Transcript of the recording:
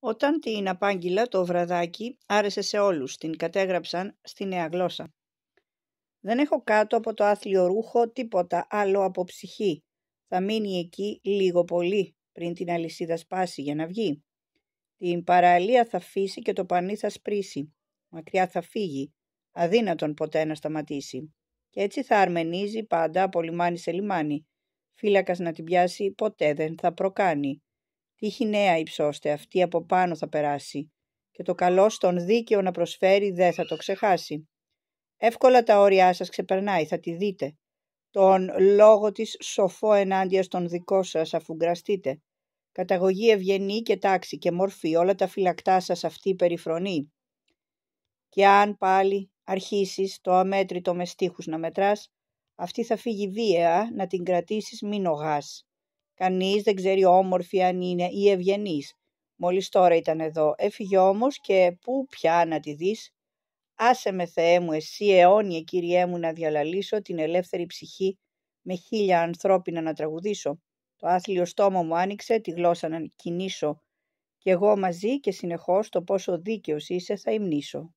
Όταν την απάγγειλα το βραδάκι άρεσε σε όλους, την κατέγραψαν στη νέα γλώσσα. Δεν έχω κάτω από το άθλιο ρούχο τίποτα άλλο από ψυχή. Θα μείνει εκεί λίγο πολύ πριν την αλυσίδα σπάσει για να βγει. Την παραλία θα φύσει και το πανί θα σπρίσει. Μακριά θα φύγει, αδύνατον ποτέ να σταματήσει. Και έτσι θα αρμενίζει πάντα από λιμάνι σε λιμάνι. Φύλακας να την πιάσει ποτέ δεν θα προκάνει. Τύχη νέα υψώστε, αυτή από πάνω θα περάσει και το καλό στον δίκαιο να προσφέρει δεν θα το ξεχάσει. Εύκολα τα όρια σας ξεπερνάει, θα τη δείτε. Τον λόγο της σοφό ενάντια στον δικό σας αφουγκραστείτε. Καταγωγή ευγενή και τάξη και μορφή, όλα τα φυλακτά σας αυτή περιφρονεί. Και αν πάλι αρχίσεις το αμέτρητο με στίχους να μετράς, αυτή θα φύγει βία να την κρατήσεις μην Κανείς δεν ξέρει όμορφη αν είναι ή ευγενής. Μόλις τώρα ήταν εδώ. Έφυγε όμως και πού πια να τη δεί, Άσε με Θεέ μου εσύ αιώνια Κύριέ μου να διαλαλήσω την ελεύθερη ψυχή με χίλια ανθρώπινα να τραγουδήσω. Το άθλιο στόμα μου άνοιξε, τη γλώσσα να κινήσω. Κι εγώ μαζί και συνεχώς το πόσο δίκαιος είσαι θα υμνήσω.